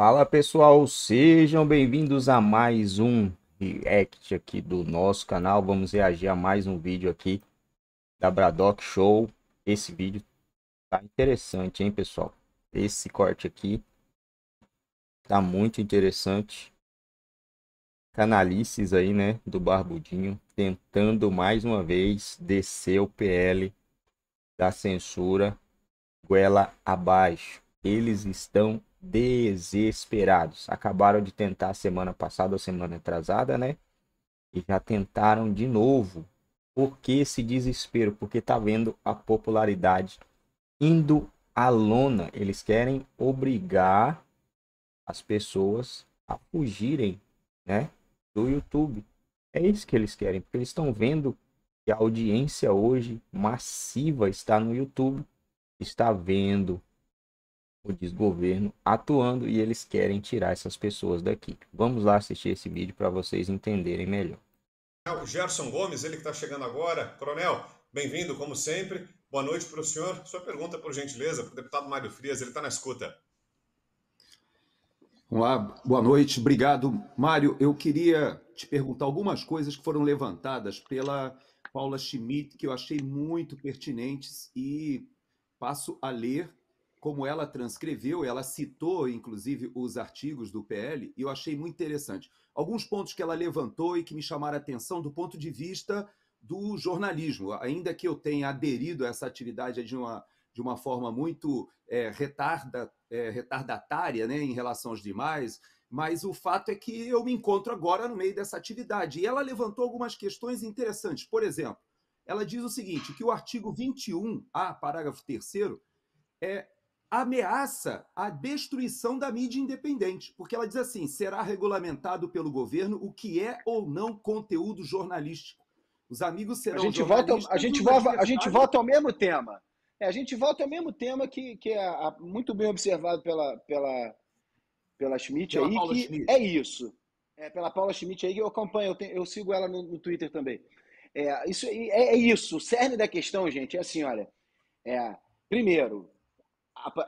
Fala pessoal, sejam bem-vindos a mais um react aqui do nosso canal. Vamos reagir a mais um vídeo aqui da Bradock Show. Esse vídeo tá interessante, hein, pessoal? Esse corte aqui tá muito interessante. Canalices aí, né, do Barbudinho, tentando mais uma vez descer o PL da censura goela abaixo. Eles estão desesperados. Acabaram de tentar semana passada ou semana atrasada, né? E já tentaram de novo. Por que esse desespero? Porque tá vendo a popularidade indo à lona. Eles querem obrigar as pessoas a fugirem, né, do YouTube. É isso que eles querem, porque eles estão vendo que a audiência hoje massiva está no YouTube, está vendo o desgoverno atuando e eles querem tirar essas pessoas daqui. Vamos lá assistir esse vídeo para vocês entenderem melhor. O Gerson Gomes, ele que está chegando agora. Coronel, bem-vindo, como sempre. Boa noite para o senhor. Sua pergunta, por gentileza, para o deputado Mário Frias, ele está na escuta. Olá, boa noite, obrigado. Mário, eu queria te perguntar algumas coisas que foram levantadas pela Paula Schmidt, que eu achei muito pertinentes e passo a ler como ela transcreveu, ela citou, inclusive, os artigos do PL, e eu achei muito interessante. Alguns pontos que ela levantou e que me chamaram a atenção do ponto de vista do jornalismo, ainda que eu tenha aderido a essa atividade de uma, de uma forma muito é, retarda, é, retardatária né, em relação aos demais, mas o fato é que eu me encontro agora no meio dessa atividade. E ela levantou algumas questões interessantes. Por exemplo, ela diz o seguinte: que o artigo 21A, parágrafo 3, é, ameaça a destruição da mídia independente, porque ela diz assim: será regulamentado pelo governo o que é ou não conteúdo jornalístico. Os amigos serão. A gente volta, a gente volta, a gente volta ao mesmo tema. É, a gente volta ao mesmo tema que, que é muito bem observado pela pela pela Schmidt pela aí Paula que Schmidt. é isso. É pela Paula Schmidt aí que eu acompanho, eu, tenho, eu sigo ela no, no, Twitter também. É isso, é, é isso. O cerne da questão, gente, é assim, olha. É, primeiro,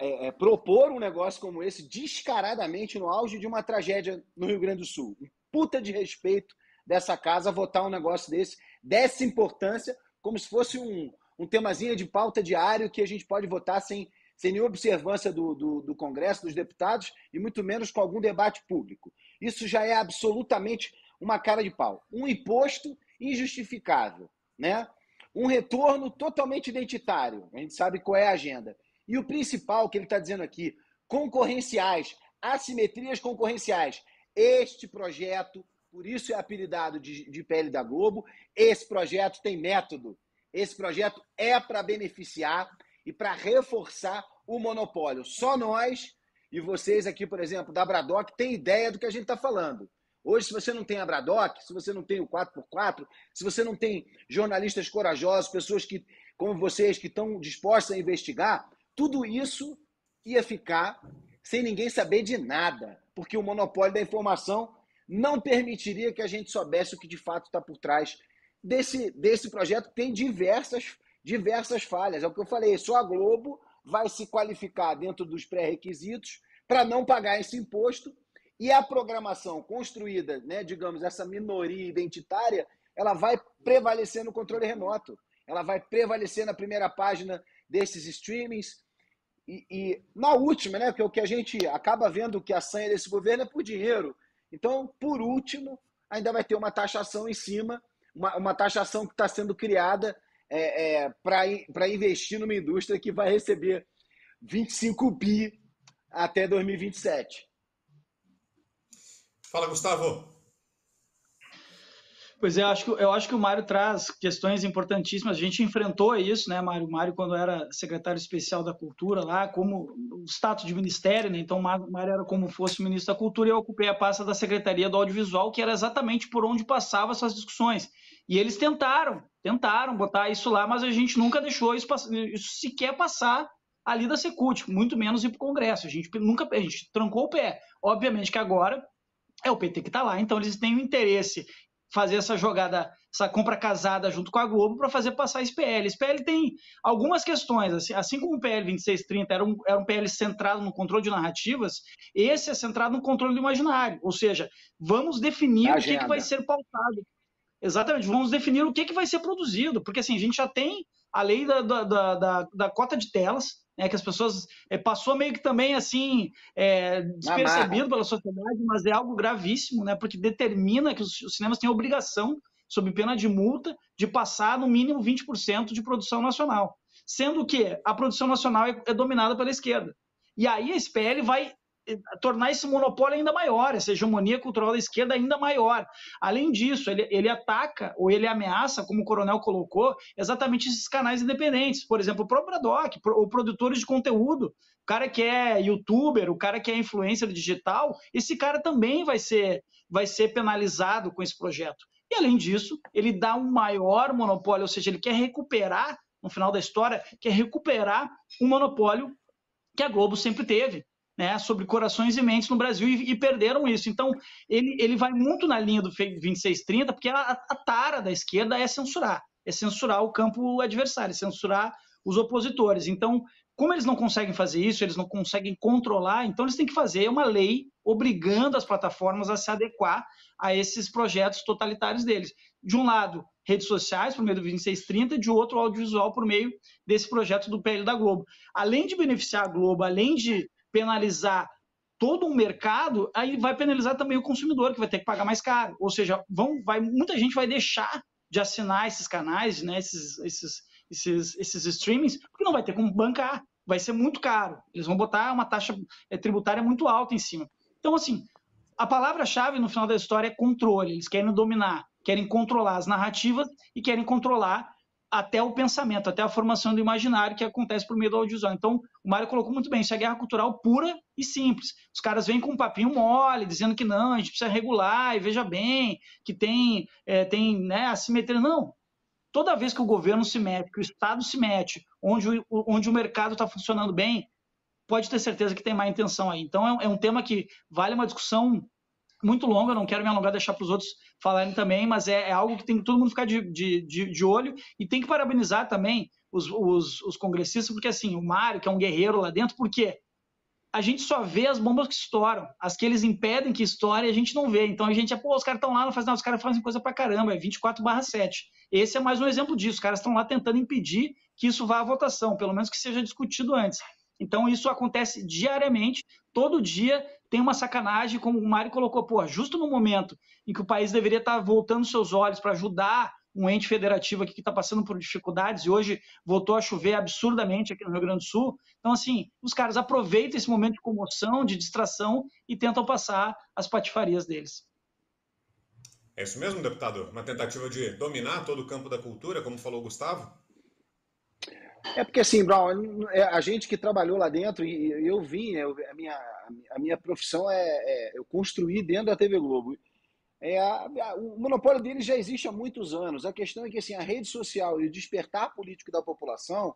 é, é, propor um negócio como esse descaradamente no auge de uma tragédia no Rio Grande do Sul. Um puta de respeito dessa casa votar um negócio desse, dessa importância, como se fosse um, um temazinha de pauta diário que a gente pode votar sem, sem nenhuma observância do, do, do Congresso, dos deputados, e muito menos com algum debate público. Isso já é absolutamente uma cara de pau. Um imposto injustificável, né? Um retorno totalmente identitário. A gente sabe qual é a agenda e o principal que ele está dizendo aqui: concorrenciais, assimetrias concorrenciais. Este projeto, por isso é apelidado de, de da Globo, esse projeto tem método. Esse projeto é para beneficiar e para reforçar o monopólio. Só nós e vocês aqui, por exemplo, da Bradock, tem ideia do que a gente está falando. Hoje, se você não tem a Bradock, se você não tem o 4x4, se você não tem jornalistas corajosos, pessoas que, como vocês, que estão dispostas a investigar, tudo isso ia ficar sem ninguém saber de nada, porque o monopólio da informação não permitiria que a gente soubesse o que de fato está por trás desse, desse projeto, que tem diversas, diversas falhas. É o que eu falei, só a Globo vai se qualificar dentro dos pré-requisitos para não pagar esse imposto, e a programação construída, né, digamos, essa minoria identitária, ela vai prevalecer no controle remoto, ela vai prevalecer na primeira página desses streamings, e, e, na última, né, que é o que a gente acaba vendo que a sanha desse governo é por dinheiro. Então, por último, ainda vai ter uma taxação em cima, uma, uma taxação que está sendo criada é, é, para investir numa indústria que vai receber 25 bi até 2027. Fala, Gustavo. Pois é, eu acho que, eu acho que o Mário traz questões importantíssimas. A gente enfrentou isso, né, Mário? O Mário, quando era secretário especial da Cultura lá, como o status de ministério, né? Então, o Mário era como fosse o ministro da Cultura e eu ocupei a pasta da Secretaria do Audiovisual, que era exatamente por onde passavam essas discussões. E eles tentaram, tentaram botar isso lá, mas a gente nunca deixou isso, isso sequer passar ali da Secult, muito menos ir para o Congresso. A gente nunca a gente trancou o pé. Obviamente que agora é o PT que está lá, então eles têm o interesse fazer essa jogada, essa compra casada junto com a Globo para fazer passar a SPL. A SPL tem algumas questões, assim, assim como o PL 2630 era um, era um PL centrado no controle de narrativas, esse é centrado no controle do imaginário, ou seja, vamos definir o que, que vai ser pautado. Exatamente, vamos definir o que, que vai ser produzido, porque assim, a gente já tem a lei da, da, da, da, da cota de telas, né, que as pessoas é, passou meio que também assim é, despercebido pela sociedade, mas é algo gravíssimo, né, porque determina que os, os cinemas têm obrigação, sob pena de multa, de passar no mínimo 20% de produção nacional, sendo que a produção nacional é, é dominada pela esquerda. E aí a SPL vai tornar esse monopólio ainda maior, essa hegemonia cultural da esquerda ainda maior. Além disso, ele, ele ataca ou ele ameaça, como o coronel colocou, exatamente esses canais independentes. Por exemplo, o próprio Doc, ou produtores de conteúdo, o cara que é youtuber, o cara que é influencer digital, esse cara também vai ser, vai ser penalizado com esse projeto. E além disso, ele dá um maior monopólio, ou seja, ele quer recuperar, no final da história, quer recuperar um monopólio que a Globo sempre teve, né, sobre corações e mentes no Brasil e, e, perderam isso. Então, ele, ele vai muito na linha do 2630, porque a, a tara da esquerda é censurar. É censurar o campo adversário, é censurar os opositores. Então, como eles não conseguem fazer isso, eles não conseguem controlar, então eles têm que fazer uma lei obrigando as plataformas a se adequar a esses projetos totalitários deles. De um lado, redes sociais por meio do 2630, de outro, audiovisual por meio desse projeto do PL da Globo. Além de beneficiar a Globo, além de penalizar todo um mercado, aí vai penalizar também o consumidor, que vai ter que pagar mais caro. Ou seja, vão, vai, muita gente vai deixar de assinar esses canais, né, esses, esses, esses, esses streamings, porque não vai ter como bancar, vai ser muito caro. Eles vão botar uma taxa é, tributária muito alta em cima. Então, assim, a palavra-chave no final da história é controle. Eles querem dominar, querem controlar as narrativas e querem controlar até o pensamento, até a formação do imaginário que acontece por meio do audiovisual. Então, o Mário colocou muito bem, isso é guerra cultural pura e simples. Os caras vêm com um papinho mole, dizendo que não, a gente precisa regular, e veja bem, que tem, é, tem né, assimetria. Não, toda vez que o governo se mete, que o Estado se mete, onde o, onde o mercado está funcionando bem, pode ter certeza que tem má intenção aí. Então, é, é um tema que vale uma discussão muito longo, eu não quero me alongar, deixar para os outros falarem também, mas é, é, algo que tem que todo mundo ficar de, de, de, de olho e tem que parabenizar também os, os, os, congressistas, porque assim, o Mário, que é um guerreiro lá dentro, porque a gente só vê as bombas que estouram, as que eles impedem que estourem, a gente não vê. Então a gente é, pô, os caras estão lá, não faz nada, os caras fazem coisa pra caramba, é 24 7. Esse é mais um exemplo disso, os caras estão lá tentando impedir que isso vá à votação, pelo menos que seja discutido antes. Então isso acontece diariamente, todo dia tem uma sacanagem, como o Mário colocou, pô, justo no momento em que o país deveria estar voltando seus olhos para ajudar um ente federativo aqui que está passando por dificuldades e hoje voltou a chover absurdamente aqui no Rio Grande do Sul. Então, assim, os caras aproveitam esse momento de comoção, de distração e tentam passar as patifarias deles. É isso mesmo, deputado? Uma tentativa de dominar todo o campo da cultura, como falou o Gustavo? É porque assim, Brown, é, a gente que trabalhou lá dentro, e eu vim, é, eu, a, minha, a minha profissão é, é, eu construí dentro da TV Globo. É, a, a, o monopólio dele já existe há muitos anos. A questão é que assim, a rede social e o despertar político da população,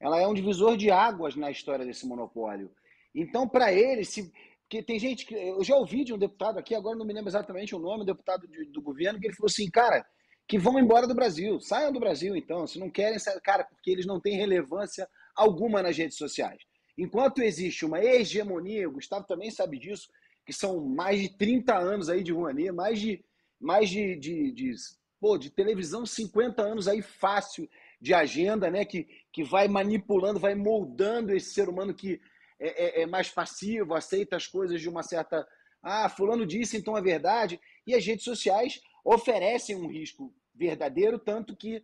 ela é um divisor de águas na história desse monopólio. Então, para ele, se, porque tem gente que. Eu já ouvi de um deputado aqui, agora não me lembro exatamente o nome, um deputado de, do governo, que ele falou assim, cara, que vão embora do Brasil. Saiam do Brasil, então, se não querem sair. Cara, porque eles não têm relevância alguma nas redes sociais. Enquanto existe uma hegemonia, o Gustavo também sabe disso, que são mais de 30 anos aí de Rouanet, mais de, mais de, de, de, pô, de televisão, 50 anos aí fácil de agenda, né? Que, que vai manipulando, vai moldando esse ser humano que é, é, é mais passivo, aceita as coisas de uma certa. Ah, fulano disse, então é verdade. E as redes sociais oferecem um risco verdadeiro, tanto que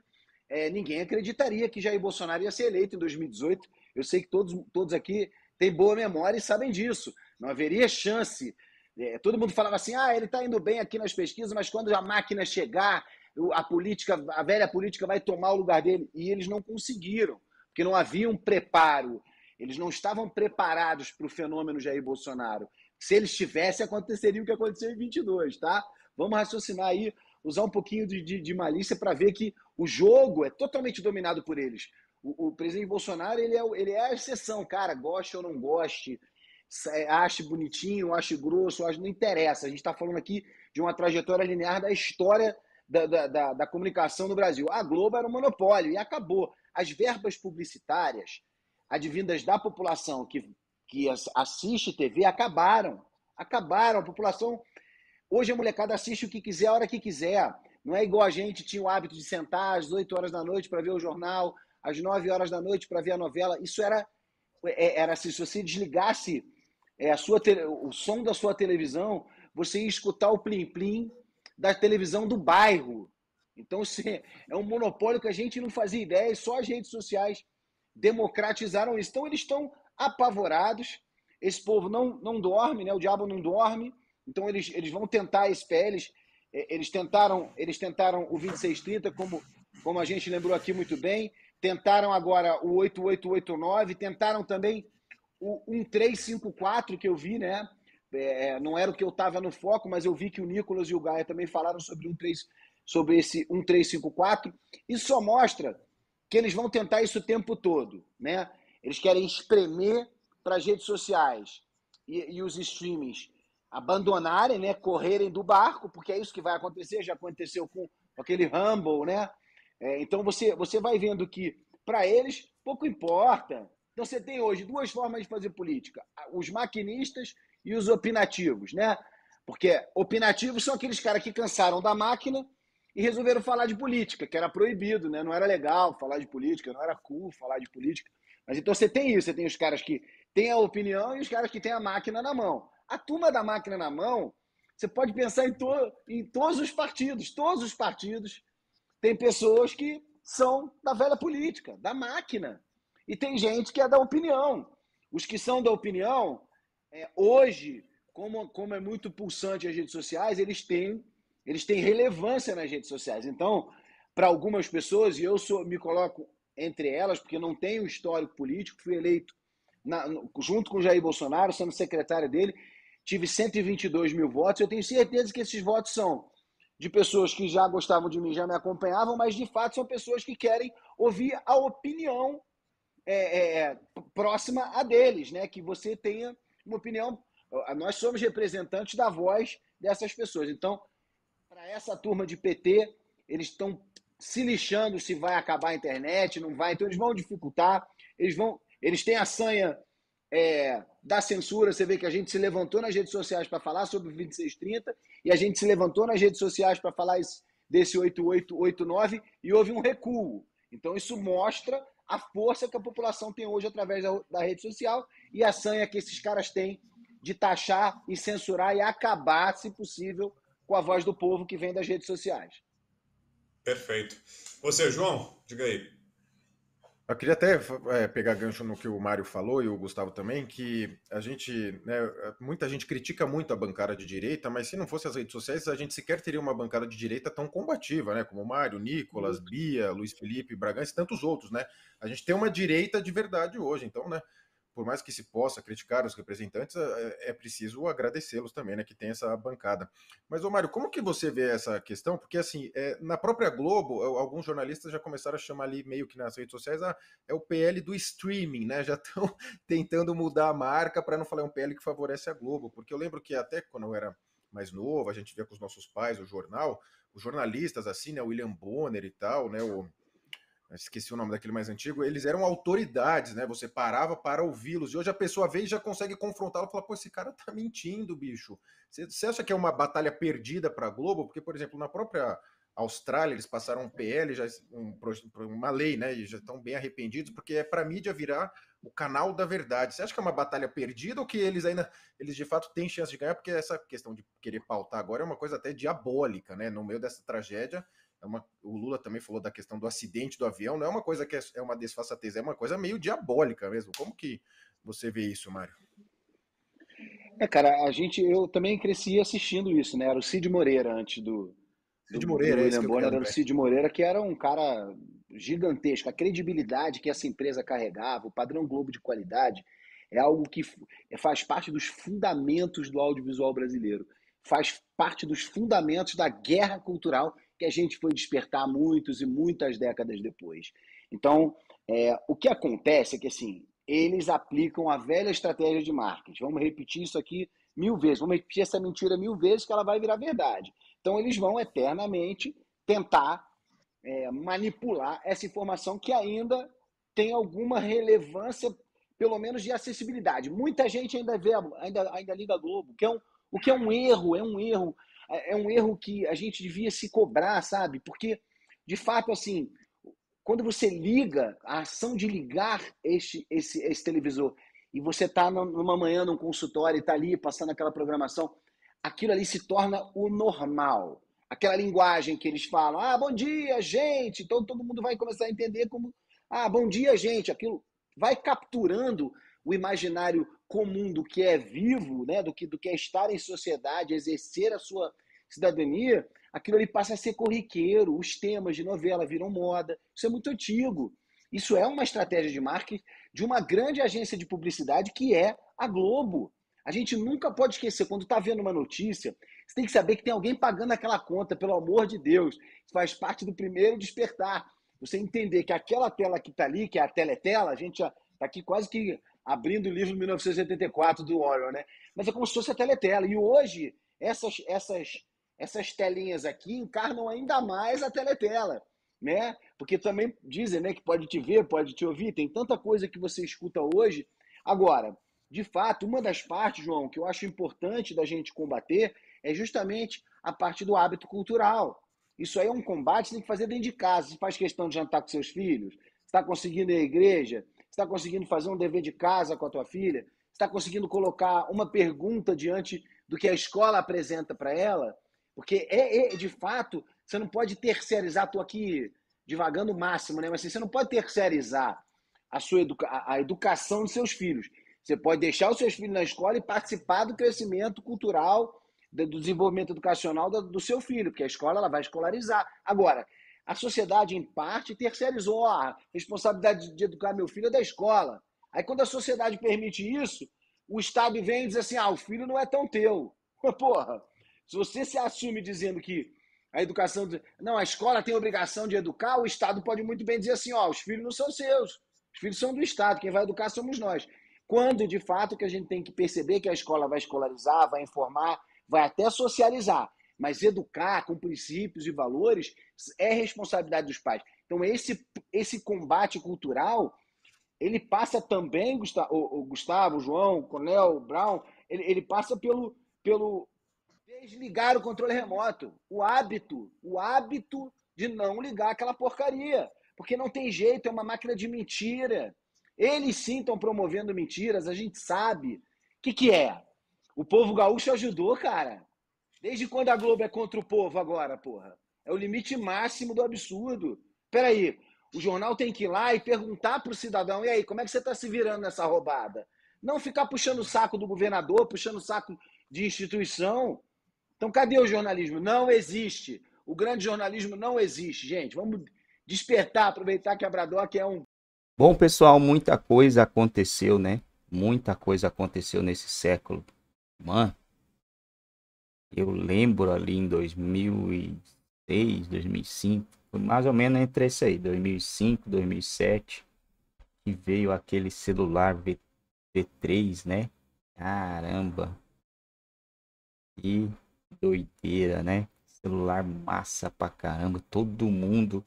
é, ninguém acreditaria que Jair Bolsonaro ia ser eleito em 2018. Eu sei que todos, todos aqui têm boa memória e sabem disso. Não haveria chance. É, todo mundo falava assim: ah, ele está indo bem aqui nas pesquisas, mas quando a máquina chegar, a política, a velha política vai tomar o lugar dele. E eles não conseguiram, porque não havia um preparo. Eles não estavam preparados para o fenômeno Jair Bolsonaro. Se eles tivessem, aconteceria o que aconteceu em 22, tá? Vamos raciocinar aí, usar um pouquinho de, de, de malícia para ver que o jogo é totalmente dominado por eles. O, o, presidente Bolsonaro ele é, ele é a exceção, cara, goste ou não goste, é, ache bonitinho, ache grosso, ache, não interessa. A gente está falando aqui de uma trajetória linear da história da, da, da, da comunicação no Brasil. A Globo era um monopólio e acabou. As verbas publicitárias advindas da população que, que assiste TV acabaram. Acabaram. A população Hoje a molecada assiste o que quiser, a hora que quiser. Não é igual a gente tinha o hábito de sentar às 8 horas da noite para ver o jornal, às 9 horas da noite para ver a novela. Isso era, é, era assim, se você desligasse é, a sua o som da sua televisão, você ia escutar o plim-plim da televisão do bairro. Então é um monopólio que a gente não fazia ideia e só as redes sociais democratizaram isso. Então eles estão apavorados, esse povo não, não dorme, né? o diabo não dorme, então eles, eles vão tentar SPLs, é, eles tentaram, eles tentaram o 2630, como, como a gente lembrou aqui muito bem, tentaram agora o 8889, tentaram também o 1354 que eu vi, né? É, é, não era o que eu estava no foco, mas eu vi que o Nicolas e o Gaia também falaram sobre, um 3, sobre esse 1354. Isso só mostra que eles vão tentar isso o tempo todo. Né? Eles querem espremer para as redes sociais e, e os streamings abandonarem, né, correrem do barco, porque é isso que vai acontecer, já aconteceu com aquele Rumble, né? É, então você, você vai vendo que, para eles, pouco importa. Então você tem hoje duas formas de fazer política: os maquinistas e os opinativos, né? Porque opinativos são aqueles caras que cansaram da máquina e resolveram falar de política, que era proibido, né? Não era legal falar de política, não era cool falar de política. Mas então você tem isso, você tem os caras que têm a opinião e os caras que têm a máquina na mão a turma da máquina na mão, você pode pensar em, to, em todos os partidos. Todos os partidos têm pessoas que são da velha política, da máquina. E tem gente que é da opinião. Os que são da opinião, é, hoje, como, como é muito pulsante as redes sociais, eles têm, eles têm relevância nas redes sociais. Então, para algumas pessoas, e eu sou, me coloco entre elas, porque não tenho histórico político, fui eleito na, junto com Jair Bolsonaro, sendo secretário dele, tive 122 mil votos. Eu tenho certeza que esses votos são de pessoas que já gostavam de mim, já me acompanhavam, mas de fato são pessoas que querem ouvir a opinião é, é, é próxima a deles, né? Que você tenha uma opinião. Nós somos representantes da voz dessas pessoas. Então, para essa turma de PT, eles estão se lixando se vai acabar a internet, não vai. Então, eles vão dificultar. Eles vão. Eles têm a sanha é, da censura, você vê que a gente se levantou nas redes sociais para falar sobre o 2630 e a gente se levantou nas redes sociais para falar desse 8889 e houve um recuo. Então isso mostra a força que a população tem hoje através da, da rede social e a sanha que esses caras têm de taxar e censurar e acabar, se possível, com a voz do povo que vem das redes sociais. Perfeito. Você, João, diga aí. Eu queria até é, pegar gancho no que o Mário falou e o Gustavo também, que a gente, né, muita gente critica muito a bancada de direita, mas se não fosse as redes sociais, a gente sequer teria uma bancada de direita tão combativa, né, como o Mário, Nicolas, uhum. Bia, Luiz Felipe, Bragança e tantos outros, né? A gente tem uma direita de verdade hoje, então, né, por mais que se possa criticar os representantes, é, é, é preciso agradecê-los também, né, que tem essa bancada. Mas, ô Mário, como que você vê essa questão? Porque, assim, é, na própria Globo, é, alguns jornalistas já começaram a chamar ali, meio que nas redes sociais, ah, é o PL do streaming, né, já estão tentando mudar a marca para não falar um PL que favorece a Globo, porque eu lembro que até quando eu era mais novo, a gente via com os nossos pais o jornal, os jornalistas assim, né, o William Bonner e tal, né, o esqueci o nome daquele mais antigo, eles eram autoridades, né? Você parava para ouvi-los. E hoje a pessoa vê e já consegue confrontá-lo e falar: pô, esse cara tá mentindo, bicho. Você acha que é uma batalha perdida para a Globo? Porque, por exemplo, na própria Austrália, eles passaram um PL, já, um, uma lei, né? E já estão bem arrependidos, porque é para a mídia virar o canal da verdade. Você acha que é uma batalha perdida ou que eles ainda, eles de fato têm chance de ganhar? Porque essa questão de querer pautar agora é uma coisa até diabólica, né? No meio dessa tragédia, é uma, o Lula também falou da questão do acidente do avião, não é uma coisa que é, é uma desfaçatez, é uma coisa meio diabólica mesmo. Como que você vê isso, Mário? É, cara, a gente, eu também cresci assistindo isso, né? Era o Cid Moreira antes do. Cid Moreira, do é William Bonner, era o Cid Moreira, que era um cara gigantesco. A credibilidade que essa empresa carregava, o padrão Globo de qualidade, é algo que é, faz parte dos fundamentos do audiovisual brasileiro. Faz parte dos fundamentos da guerra cultural que a gente foi despertar muitos e muitas décadas depois. Então, é, o que acontece é que assim, eles aplicam a velha estratégia de marketing. Vamos repetir isso aqui mil vezes, vamos repetir essa mentira mil vezes que ela vai virar verdade. Então, eles vão eternamente tentar é, manipular essa informação que ainda tem alguma relevância, pelo menos de acessibilidade. Muita gente ainda vê, ainda, ainda liga Globo, que é um, o que é um erro, é um erro. É, é um erro que a gente devia se cobrar, sabe? Porque, de fato, assim, quando você liga, a ação de ligar este, esse, esse televisor e você está numa manhã num consultório e está ali passando aquela programação, aquilo ali se torna o normal. Aquela linguagem que eles falam, ah, bom dia, gente. Então todo mundo vai começar a entender como, ah, bom dia, gente. Aquilo vai capturando o imaginário comum do que é vivo, né, do que do que é estar em sociedade, exercer a sua cidadania, aquilo ali passa a ser corriqueiro, os temas de novela viram moda. Isso é muito antigo. Isso é uma estratégia de marketing de uma grande agência de publicidade que é a Globo. A gente nunca pode esquecer, quando está vendo uma notícia, você tem que saber que tem alguém pagando aquela conta, pelo amor de Deus. Isso faz parte do primeiro despertar. Você entender que aquela tela que está ali, que é a teletela, a gente está aqui quase que abrindo o livro 1984 do Orwell, né? Mas é como se fosse a teletela. E hoje, essas, essas, essas telinhas aqui encarnam ainda mais a teletela, né? Porque também dizem né, que pode te ver, pode te ouvir, tem tanta coisa que você escuta hoje. Agora, de fato, uma das partes, João, que eu acho importante da gente combater é justamente a parte do hábito cultural. Isso aí é um combate que você tem que fazer dentro de casa. Você faz questão de jantar com seus filhos, está conseguindo ir à igreja, está conseguindo fazer um dever de casa com a tua filha, está conseguindo colocar uma pergunta diante do que a escola apresenta para ela, porque é, é, de fato você não pode terceirizar. Estou aqui divagando o máximo, né? Mas assim, você não pode terceirizar a sua educa a educação dos seus filhos. Você pode deixar os seus filhos na escola e participar do crescimento cultural, do desenvolvimento educacional do, seu filho, porque a escola ela vai escolarizar. Agora, a sociedade, em parte, terceirizou a responsabilidade de educar meu filho é da escola. Aí, quando a sociedade permite isso, o Estado vem e diz assim: ah, o filho não é tão teu. Porra, se você se assume dizendo que a educação. Não, a escola tem a obrigação de educar, o Estado pode muito bem dizer assim: ó, os filhos não são seus, os filhos são do Estado, quem vai educar somos nós. Quando, de fato, que a gente tem que perceber que a escola vai escolarizar, vai informar, vai até socializar, mas educar com princípios e valores é responsabilidade dos pais. Então, esse, esse combate cultural, ele passa também, Gustavo, o Gustavo João, Conel, Brown, ele, ele passa pelo, pelo desligar o controle remoto, o hábito, o hábito de não ligar aquela porcaria. Porque não tem jeito, é uma máquina de mentira. Eles sim estão promovendo mentiras, a gente sabe. O que, que é? O povo gaúcho ajudou, cara. Desde quando a Globo é contra o povo agora, porra? É o limite máximo do absurdo. Peraí, o jornal tem que ir lá e perguntar pro cidadão, e aí, como é que você está se virando nessa roubada? Não ficar puxando o saco do governador, puxando o saco de instituição. Então, cadê o jornalismo? Não existe. O grande jornalismo não existe, gente. Vamos despertar, aproveitar que a Bradock é um. Bom, pessoal, muita coisa aconteceu, né? Muita coisa aconteceu nesse século. Mano, eu lembro ali em 2006, 2005, mais ou menos entre esse aí, 2005, 2007, que veio aquele celular v, V3, né? Caramba! Que doideira, né? Celular massa pra caramba, todo mundo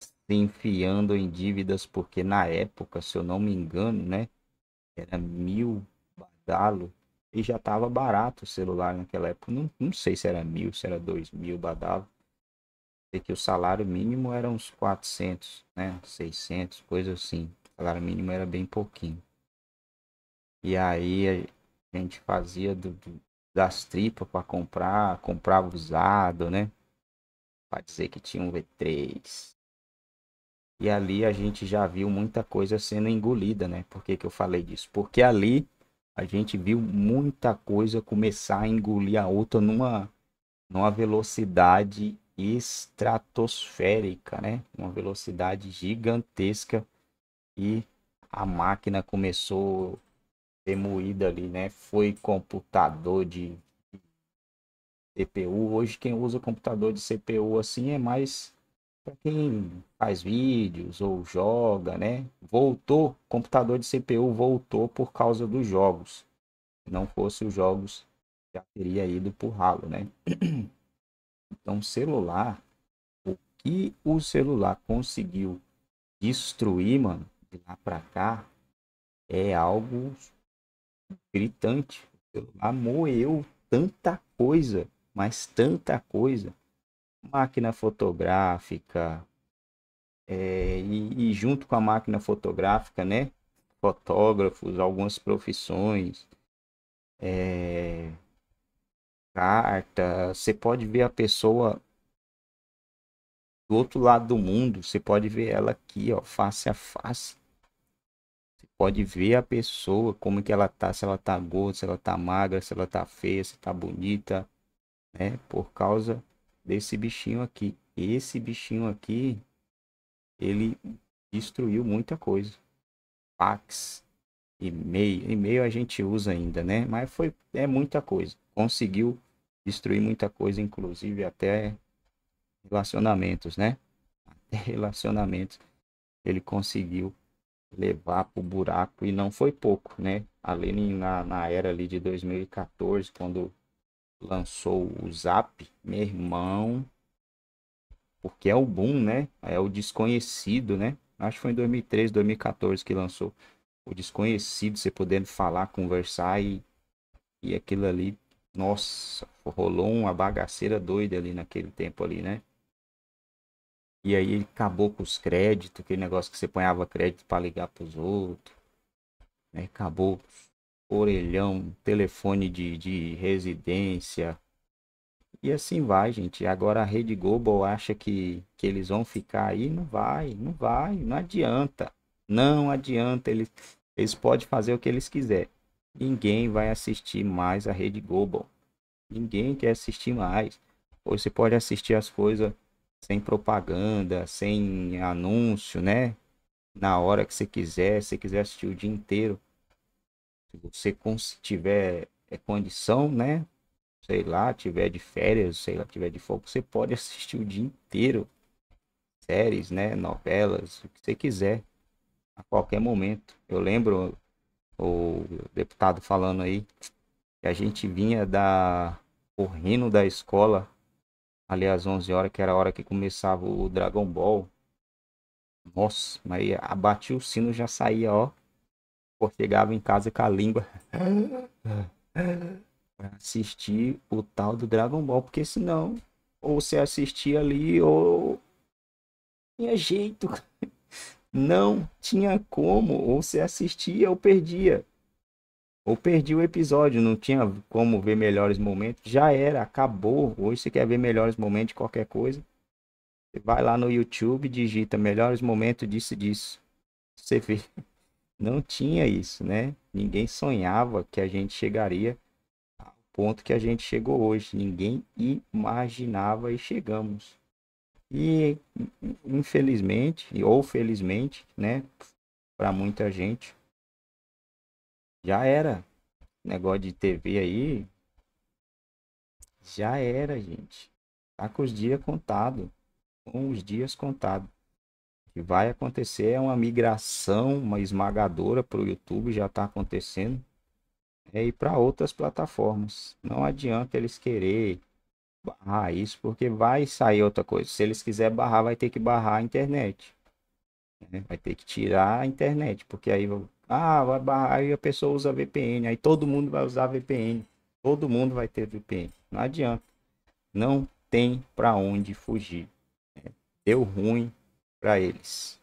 se enfiando em dívidas, porque na época, se eu não me engano, né? Era mil badalo e já tava barato o celular naquela época. Não, não sei se era mil, se era dois mil, badava. Sei que o salário mínimo era uns 400, né? 600, coisa assim. O salário mínimo era bem pouquinho. E aí a gente fazia do, do das tripas para comprar, comprava usado, né? Para dizer que tinha um V3. E ali a gente já viu muita coisa sendo engolida, né? Por que, que eu falei disso? Porque ali a gente viu muita coisa começar a engolir a outra numa, numa velocidade estratosférica, né? Uma velocidade gigantesca e a máquina começou a ali, né? Foi computador de CPU. Hoje quem usa computador de CPU assim é mais para quem faz vídeos ou joga, né? Voltou, computador de CPU voltou por causa dos jogos. Se não fosse os jogos, já teria ido por ralo, né? Então, celular, o que o celular conseguiu destruir, mano, de lá para cá, é algo gritante. O celular moeu tanta coisa, mas tanta coisa máquina fotográfica, é, e, e, junto com a máquina fotográfica, né? Fotógrafos, algumas profissões, é, carta. Você pode ver a pessoa do outro lado do mundo, você pode ver ela aqui, ó, face a face. Você pode ver a pessoa, como que ela tá, se ela tá gorda, se ela tá magra, se ela tá feia, se tá bonita, né? Por causa desse bichinho aqui. Esse bichinho aqui, ele destruiu muita coisa. Fax, e-mail, e-mail a gente usa ainda, né? Mas foi é muita coisa. Conseguiu destruir muita coisa, inclusive até relacionamentos, né? Até relacionamentos ele conseguiu levar para o buraco e não foi pouco, né? Além na, na era ali de 2014, quando lançou o Zap, meu irmão, porque é o boom, né? É o desconhecido, né? Acho que foi em 2013, 2014 que lançou o desconhecido, você podendo falar, conversar e, e aquilo ali, nossa, rolou uma bagaceira doida ali naquele tempo ali, né? E aí ele acabou com os créditos, aquele negócio que você ponhava crédito para ligar para os outros. Né? Acabou orelhão, telefone de, de residência. E assim vai, gente. Agora a Rede Globo acha que, que eles vão ficar aí. Não vai, não vai, não adianta. Não adianta. Eles, eles podem fazer o que eles quiserem. Ninguém vai assistir mais a Rede Globo. Ninguém quer assistir mais. Você pode assistir as coisas sem propaganda, sem anúncio, né? Na hora que você quiser, se quiser assistir o dia inteiro se você tiver é, condição, né? Sei lá, tiver de férias, sei lá, tiver de fogo, você pode assistir o dia inteiro. Séries, né? Novelas, o que você quiser. A qualquer momento. Eu lembro o deputado falando aí que a gente vinha da correndo da escola ali às 11 horas, que era a hora que começava o Dragon Ball. Nossa, mas abatia o sino já saía, ó. Pô, chegava em casa com a língua. pra assistir o tal do Dragon Ball, porque senão, ou você assistia ali, ou. Tinha jeito. Não tinha como. Ou você assistia ou perdia. Ou perdi o episódio, não tinha como ver melhores momentos. Já era, acabou. Hoje você quer ver melhores momentos de qualquer coisa. Você vai lá no YouTube, digita melhores momentos disso disso. Você vê não tinha isso, né? Ninguém sonhava que a gente chegaria ao ponto que a gente chegou hoje. Ninguém imaginava e chegamos. E infelizmente, ou felizmente, né, para muita gente, já era. Negócio de TV aí, já era, gente. Tá com os dias contados. Com os dias contados que vai acontecer é uma migração, uma esmagadora para o YouTube, já está acontecendo, é, e para outras plataformas. Não adianta eles querer barrar isso, porque vai sair outra coisa. Se eles quiserem barrar, vai ter que barrar a internet. Né? Vai ter que tirar a internet, porque aí, ah, vai barrar, e a pessoa usa VPN, aí todo mundo vai usar VPN, todo mundo vai ter VPN. Não adianta. Não tem para onde fugir. Né? Deu ruim, para eles.